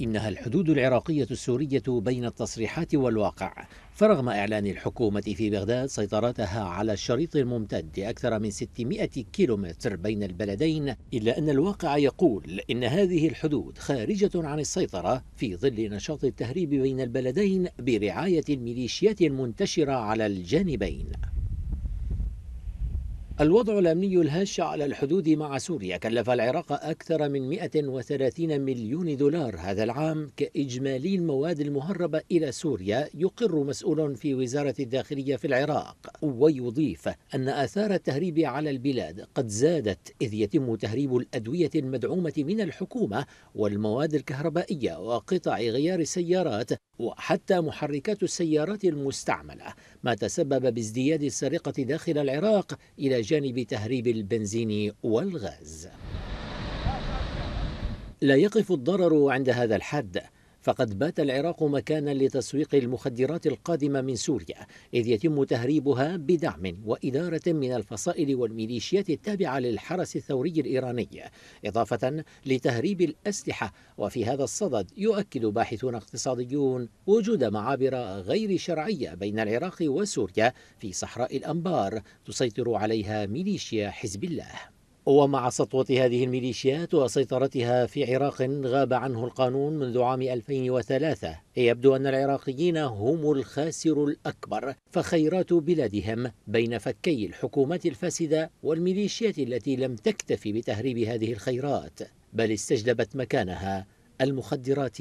إنها الحدود العراقية السورية بين التصريحات والواقع فرغم إعلان الحكومة في بغداد سيطرتها على الشريط الممتد أكثر من 600 كيلومتر بين البلدين إلا أن الواقع يقول إن هذه الحدود خارجة عن السيطرة في ظل نشاط التهريب بين البلدين برعاية الميليشيات المنتشرة على الجانبين الوضع الأمني الهش على الحدود مع سوريا كلف العراق أكثر من 130 مليون دولار هذا العام كإجمالي المواد المهربة إلى سوريا يقر مسؤول في وزارة الداخلية في العراق ويضيف أن آثار التهريب على البلاد قد زادت إذ يتم تهريب الأدوية المدعومة من الحكومة والمواد الكهربائية وقطع غيار السيارات وحتى محركات السيارات المستعملة ما تسبب بازدياد السرقة داخل العراق إلى جانب تهريب البنزين والغاز لا يقف الضرر عند هذا الحد فقد بات العراق مكانا لتسويق المخدرات القادمة من سوريا إذ يتم تهريبها بدعم وإدارة من الفصائل والميليشيات التابعة للحرس الثوري الإيراني إضافة لتهريب الأسلحة وفي هذا الصدد يؤكد باحثون اقتصاديون وجود معابر غير شرعية بين العراق وسوريا في صحراء الأنبار تسيطر عليها ميليشيا حزب الله ومع سطوة هذه الميليشيات وسيطرتها في عراق غاب عنه القانون منذ عام 2003 يبدو أن العراقيين هم الخاسر الأكبر فخيرات بلادهم بين فكي الحكومات الفاسدة والميليشيات التي لم تكتفي بتهريب هذه الخيرات بل استجلبت مكانها المخدرات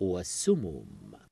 والسموم